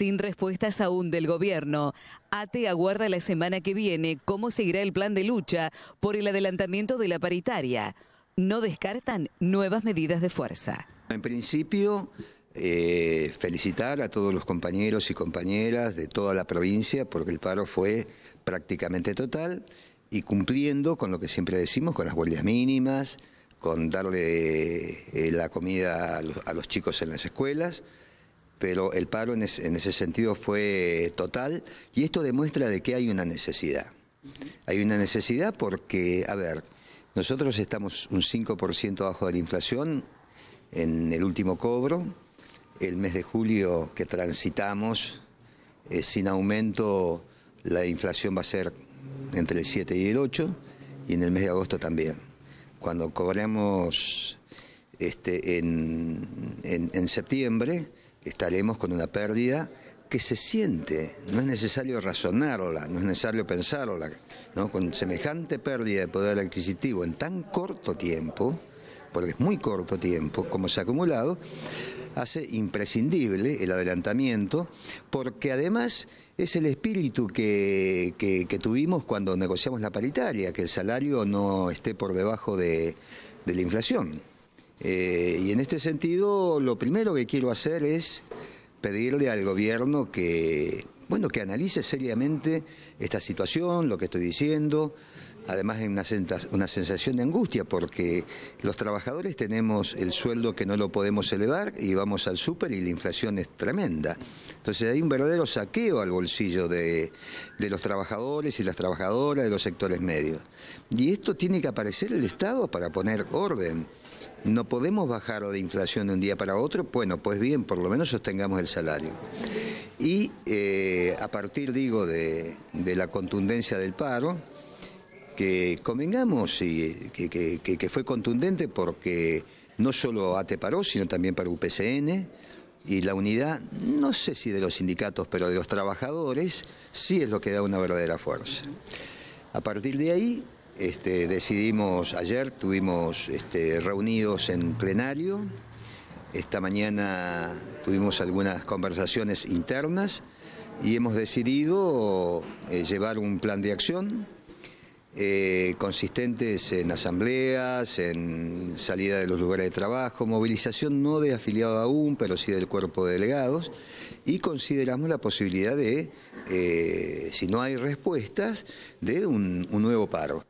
Sin respuestas aún del gobierno, ATE aguarda la semana que viene cómo seguirá el plan de lucha por el adelantamiento de la paritaria. No descartan nuevas medidas de fuerza. En principio, eh, felicitar a todos los compañeros y compañeras de toda la provincia porque el paro fue prácticamente total y cumpliendo con lo que siempre decimos, con las guardias mínimas, con darle eh, la comida a los chicos en las escuelas pero el paro en, ese sentido fue total y esto demuestra de que hay una necesidad. Hay una necesidad porque, a ver, nosotros estamos un 5% bajo de la inflación en el último cobro, el mes de julio que transitamos eh, sin aumento la inflación va a ser entre el 7 y el 8 y en el mes de agosto también. Cuando cobremos este, en septiembre, estaremos con una pérdida que se siente, no es necesario razonarla, no es necesario pensarla, ¿no? con semejante pérdida de poder adquisitivo en tan corto tiempo, porque es muy corto tiempo como se ha acumulado, hace imprescindible el adelantamiento, porque además es el espíritu que, tuvimos cuando negociamos la paritaria, que el salario no esté por debajo de la inflación. Eh, y en este sentido, lo primero que quiero hacer es pedirle al gobierno que, bueno, que analice seriamente esta situación, lo que estoy diciendo. Además, hay una, una sensación de angustia porque los trabajadores tenemos el sueldo que no lo podemos elevar y vamos al súper y la inflación es tremenda. Entonces, hay un verdadero saqueo al bolsillo de los trabajadores y las trabajadoras de los sectores medios. Y esto tiene que aparecer el Estado para poner orden. ¿No podemos bajar la inflación de un día para otro? Bueno, pues bien, por lo menos sostengamos el salario. Y eh, a partir, digo, de, la contundencia del paro, que convengamos y, que, que, fue contundente porque no solo ATE paró, sino también para UPCN y la unidad, no sé si de los sindicatos, pero de los trabajadores, sí es lo que da una verdadera fuerza. A partir de ahí, este, decidimos ayer, tuvimos este, reunidos en plenario, esta mañana tuvimos algunas conversaciones internas y hemos decidido eh, llevar un plan de acción eh, consistentes en asambleas, en salida de los lugares de trabajo, movilización no de afiliado aún, pero sí del cuerpo de delegados, y consideramos la posibilidad de, eh, si no hay respuestas, de un nuevo paro.